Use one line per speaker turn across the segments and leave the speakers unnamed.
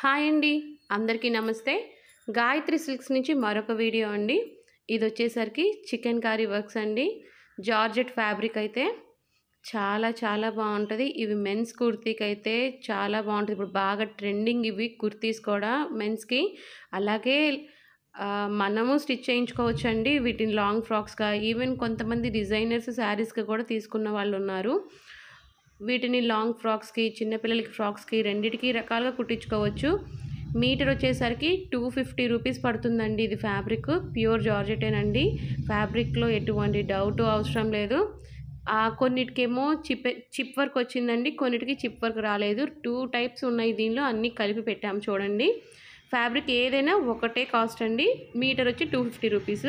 hi అండి అందరికీ నమస్తే గాయత్రి సిల్క్స్ నుంచి మరొక వీడియో అండి ఇది వచ్చేసరికి చికెన్ కర్రీ వర్క్స్ అండి జార్జెట్ ఫ్యాబ్రిక్ అయితే చాలా చాలా బాగుంటుంది ఇవి మెన్స్ కుర్తీకి అయితే చాలా బాగుంటుంది ఇప్పుడు బాగా ట్రెండింగ్ ఇవి కుర్తీస్ కూడా మెన్స్కి అలాగే మనము స్టిచ్ చేయించుకోవచ్చు అండి వీటిని లాంగ్ ఫ్రాక్స్గా ఈవెన్ కొంతమంది డిజైనర్స్ శారీస్గా కూడా తీసుకున్న వాళ్ళు ఉన్నారు వీటిని లాంగ్ ఫ్రాక్స్కి చిన్నపిల్లలకి ఫ్రాక్స్కి రెండిటికి రకాలుగా కుట్టించుకోవచ్చు మీటర్ వచ్చేసరికి టూ ఫిఫ్టీ రూపీస్ పడుతుందండి ఇది ఫ్యాబ్రిక్ ప్యూర్ అండి ఫ్యాబ్రిక్లో ఎటువంటి డౌట్ అవసరం లేదు కొన్నిటికేమో చిప్ చిప్ వర్క్ వచ్చిందండి కొన్నిటికి చిప్ వర్క్ రాలేదు టూ టైప్స్ ఉన్నాయి దీనిలో అన్నీ కలిపి పెట్టాము చూడండి ఫ్యాబ్రిక్ ఏదైనా ఒకటే కాస్ట్ అండి మీటర్ వచ్చి టూ ఫిఫ్టీ రూపీస్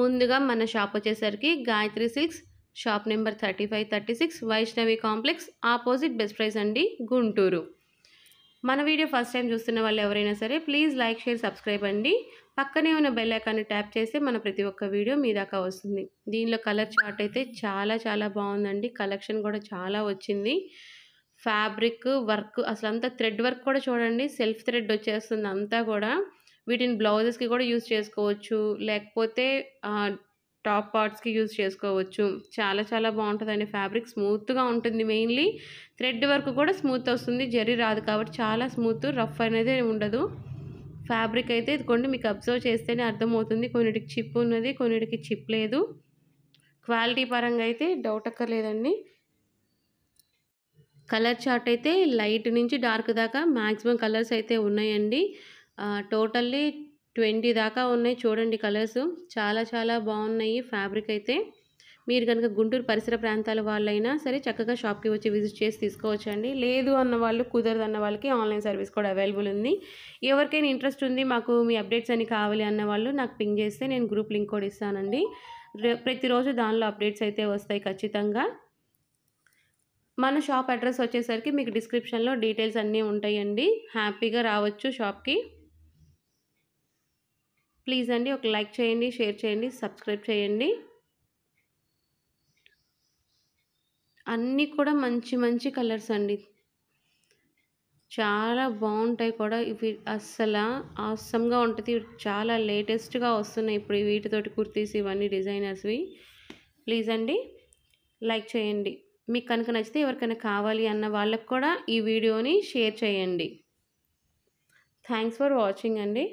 ముందుగా మన షాప్ వచ్చేసరికి Gayatri silks shop number thirty five thirty six Vaishnavi complex opposite best price అండి గుంటూరు మన వీడియో ఫస్ట్ టైం చూస్తున్న వాళ్ళు ఎవరైనా సరే ప్లీజ్ లైక్ షేర్ సబ్స్క్రైబ్ అండి పక్కనే ఉన్న బెల్ ఐకాన్ని ట్యాప్ చేస్తే మన ప్రతి ఒక్క వీడియో మీ దాకా వస్తుంది దీనిలో కలర్ చార్ట్ అయితే చాలా చాలా బాగుందండి కలెక్షన్ కూడా చాలా వచ్చింది ఫ్యాబ్రిక్ వర్క్ అసలు అంతా థ్రెడ్ వర్క్ కూడా చూడండి సెల్ఫ్ థ్రెడ్ వచ్చేస్తుంది అంతా కూడా వీటిని బ్లౌజెస్కి కూడా యూజ్ చేసుకోవచ్చు లేకపోతే టాప్ పార్ట్స్కి యూజ్ చేసుకోవచ్చు చాలా చాలా బాగుంటుందండి ఫ్యాబ్రిక్ స్మూత్గా ఉంటుంది మెయిన్లీ థ్రెడ్ వర్క్ కూడా స్మూత్ వస్తుంది జరీ రాదు కాబట్టి చాలా స్మూత్ రఫ్ అనేది ఉండదు ఫ్యాబ్రిక్ అయితే కొన్ని మీకు అబ్జర్వ్ చేస్తేనే అర్థమవుతుంది కొన్నిటికి చిప్ ఉన్నది కొన్నిటికి చిప్ లేదు క్వాలిటీ పరంగా అయితే డౌట్ అక్కర్లేదండి కలర్ చార్ట్ అయితే లైట్ నుంచి డార్క్ దాకా మ్యాక్సిమం కలర్స్ అయితే ఉన్నాయండి టోటల్లీ ట్వంటీ దాకా ఉన్నాయి చూడండి కలర్స్ చాలా చాలా బాగున్నాయి ఫ్యాబ్రిక్ అయితే మీరు కనుక గుంటూరు పరిసర ప్రాంతాల వాళ్ళైనా సరే చక్కగా షాప్కి వచ్చి విజిట్ చేసి తీసుకోవచ్చండి లేదు అన్న వాళ్ళు కుదరదు అన్న వాళ్ళకి ఆన్లైన్ సర్వీస్ కూడా అవైలబుల్ ఉంది ఎవరికైనా ఇంట్రెస్ట్ ఉంది మాకు మీ అప్డేట్స్ అని కావాలి అన్న వాళ్ళు నాకు పింగ్ చేస్తే నేను గ్రూప్ లింక్ కూడా ఇస్తానండి ప్రతిరోజు దానిలో అప్డేట్స్ అయితే వస్తాయి ఖచ్చితంగా మన షాప్ అడ్రస్ వచ్చేసరికి మీకు డిస్క్రిప్షన్లో డీటెయిల్స్ అన్నీ ఉంటాయండి హ్యాపీగా రావచ్చు షాప్కి ప్లీజ్ అండి ఒక లైక్ చేయండి షేర్ చేయండి సబ్స్క్రైబ్ చేయండి అన్నీ కూడా మంచి మంచి కలర్స్ అండి చాలా బాగుంటాయి కూడా ఇవి అస్సలు ఆసంగా ఉంటుంది చాలా లేటెస్ట్గా వస్తున్నాయి ఇప్పుడు వీటితోటి కుర్తీస్ ఇవన్నీ డిజైనర్స్వి ప్లీజ్ అండి లైక్ చేయండి మీకు కనుక నచ్చితే ఎవరికైనా కావాలి అన్న వాళ్ళకు కూడా ఈ వీడియోని షేర్ చేయండి థ్యాంక్స్ ఫర్ వాచింగ్ అండి